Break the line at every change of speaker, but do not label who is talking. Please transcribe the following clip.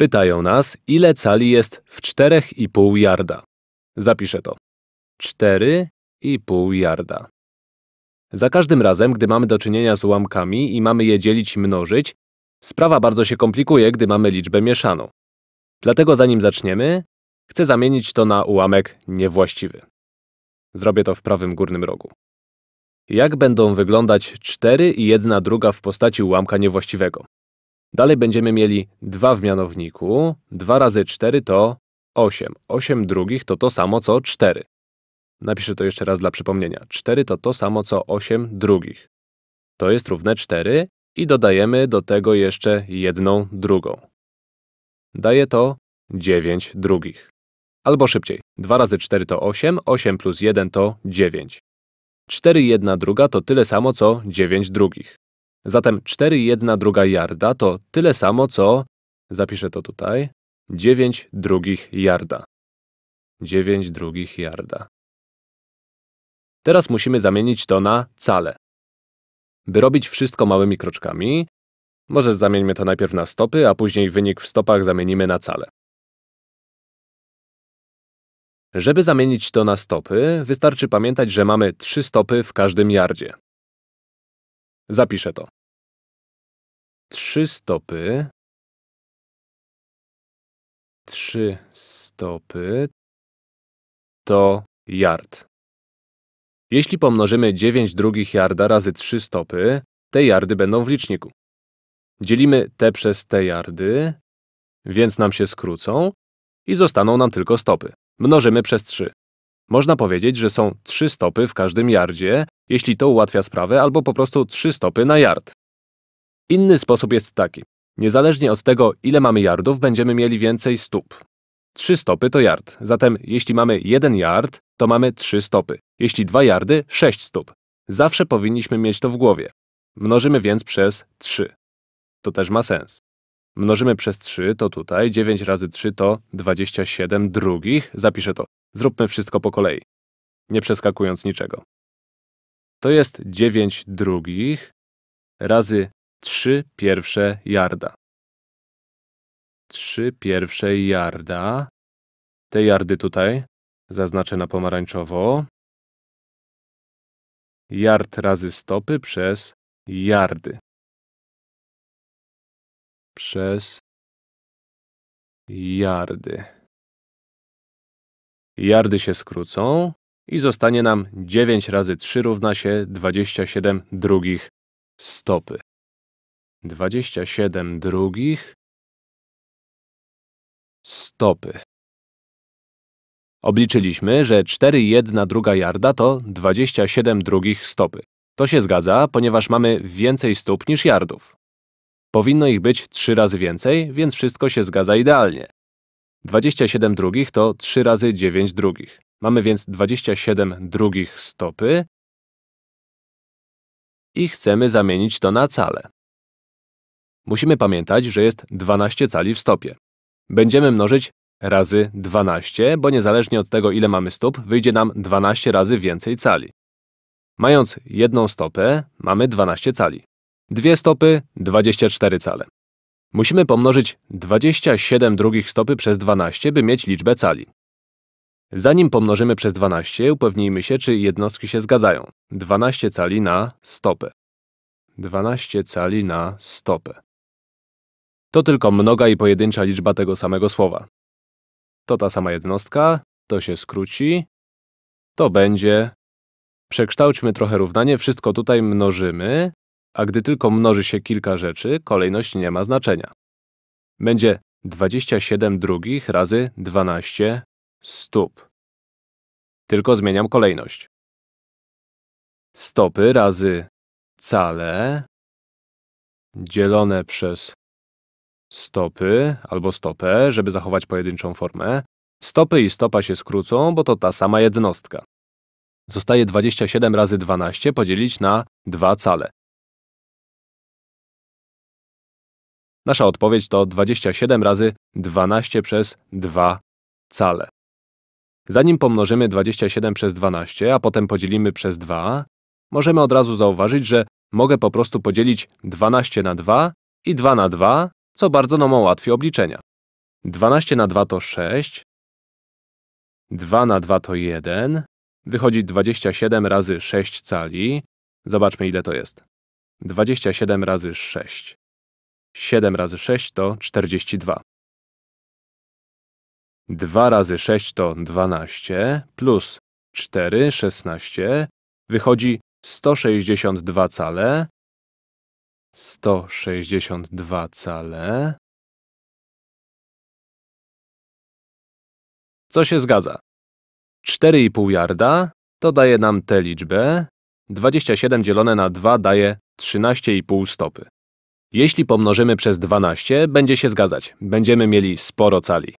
Pytają nas, ile cali jest w 4,5 jarda.
Zapiszę to. 4,5 jarda. Za każdym razem, gdy mamy do czynienia z ułamkami i mamy je dzielić i mnożyć, sprawa bardzo się komplikuje, gdy mamy liczbę mieszaną. Dlatego zanim zaczniemy, chcę zamienić to na ułamek niewłaściwy. Zrobię to w prawym górnym rogu. Jak będą wyglądać 4 i 1 druga w postaci ułamka niewłaściwego? Dalej będziemy mieli 2 w mianowniku, 2 razy 4 to 8. 8 drugich to to samo co 4. Napiszę to jeszcze raz dla przypomnienia. 4 to to samo co 8 drugich. To jest równe 4 i dodajemy do tego jeszcze jedną drugą. Daje to 9 drugich. Albo szybciej. 2 razy 4 to 8, 8 plus 1 to 9. 4 1 druga to tyle samo co 9 drugich. Zatem 4 jedna druga jarda to tyle samo, co, zapiszę to tutaj, 9 drugich jarda. 9 drugich jarda. Teraz musimy zamienić to na cale. By robić wszystko małymi kroczkami, może zamieńmy to najpierw na stopy, a później wynik w stopach zamienimy na cale. Żeby zamienić to na stopy, wystarczy pamiętać, że mamy trzy stopy w każdym jardzie. Zapiszę to trzy stopy,
trzy stopy
to yard. Jeśli pomnożymy 9 drugich yarda razy 3 stopy, te yardy będą w liczniku. Dzielimy te przez te yardy, więc nam się skrócą i zostaną nam tylko stopy. Mnożymy przez 3. Można powiedzieć, że są 3 stopy w każdym yardzie, jeśli to ułatwia sprawę, albo po prostu 3 stopy na yard. Inny sposób jest taki. Niezależnie od tego, ile mamy yardów, będziemy mieli więcej stóp. Trzy stopy to yard, zatem jeśli mamy jeden yard, to mamy trzy stopy. Jeśli dwa yardy, sześć stóp. Zawsze powinniśmy mieć to w głowie. Mnożymy więc przez 3. To też ma sens. Mnożymy przez 3 to tutaj, 9 razy 3 to 27 drugich. Zapiszę to. Zróbmy wszystko po kolei, nie przeskakując niczego. To jest 9 drugich razy trzy pierwsze jarda. Trzy pierwsze jarda. Te jardy tutaj
zaznaczę na pomarańczowo. Yard razy stopy przez jardy. Przez jardy.
Jardy się skrócą i zostanie nam 9 razy 3 równa się 27 drugich stopy. 27 drugich,
stopy.
Obliczyliśmy, że 4 jedna druga jarda to 27 drugich stopy. To się zgadza, ponieważ mamy więcej stóp niż jardów. Powinno ich być 3 razy więcej, więc wszystko się zgadza idealnie. 27 drugich to 3 razy 9 drugich. Mamy więc 27 drugich stopy i chcemy zamienić to na cale. Musimy pamiętać, że jest 12 cali w stopie. Będziemy mnożyć razy 12, bo niezależnie od tego ile mamy stóp, wyjdzie nam 12 razy więcej cali. Mając jedną stopę, mamy 12 cali. Dwie stopy, 24 cale. Musimy pomnożyć 27 drugich stopy przez 12, by mieć liczbę cali. Zanim pomnożymy przez 12, upewnijmy się, czy jednostki się zgadzają. 12 cali na stopę. 12 cali na stopę to tylko mnoga i pojedyncza liczba tego samego słowa. To ta sama jednostka, to się skróci, to będzie. Przekształćmy trochę równanie, wszystko tutaj mnożymy, a gdy tylko mnoży się kilka rzeczy, kolejność nie ma znaczenia. Będzie 27 drugich razy 12 stóp.
Tylko zmieniam kolejność. Stopy
razy cale dzielone przez stopy albo stopę, żeby zachować pojedynczą formę. Stopy i stopa się skrócą, bo to ta sama jednostka. Zostaje 27 razy 12 podzielić
na dwa cale. Nasza odpowiedź
to 27 razy 12 przez 2 cale. Zanim pomnożymy 27 przez 12, a potem podzielimy przez 2, możemy od razu zauważyć, że mogę po prostu podzielić 12 na 2 i 2 na 2 co bardzo nam ułatwi obliczenia. 12 na 2 to 6, 2 na 2 to 1, wychodzi 27 razy 6 cali. Zobaczmy ile to jest. 27 razy 6. 7 razy 6 to 42. 2 razy 6 to 12, plus 4, 16, wychodzi 162 cale, 162 cale.
Co się zgadza?
4,5 jarda to daje nam tę liczbę. 27 dzielone na 2 daje 13,5 stopy. Jeśli pomnożymy przez 12, będzie się zgadzać. Będziemy mieli sporo cali.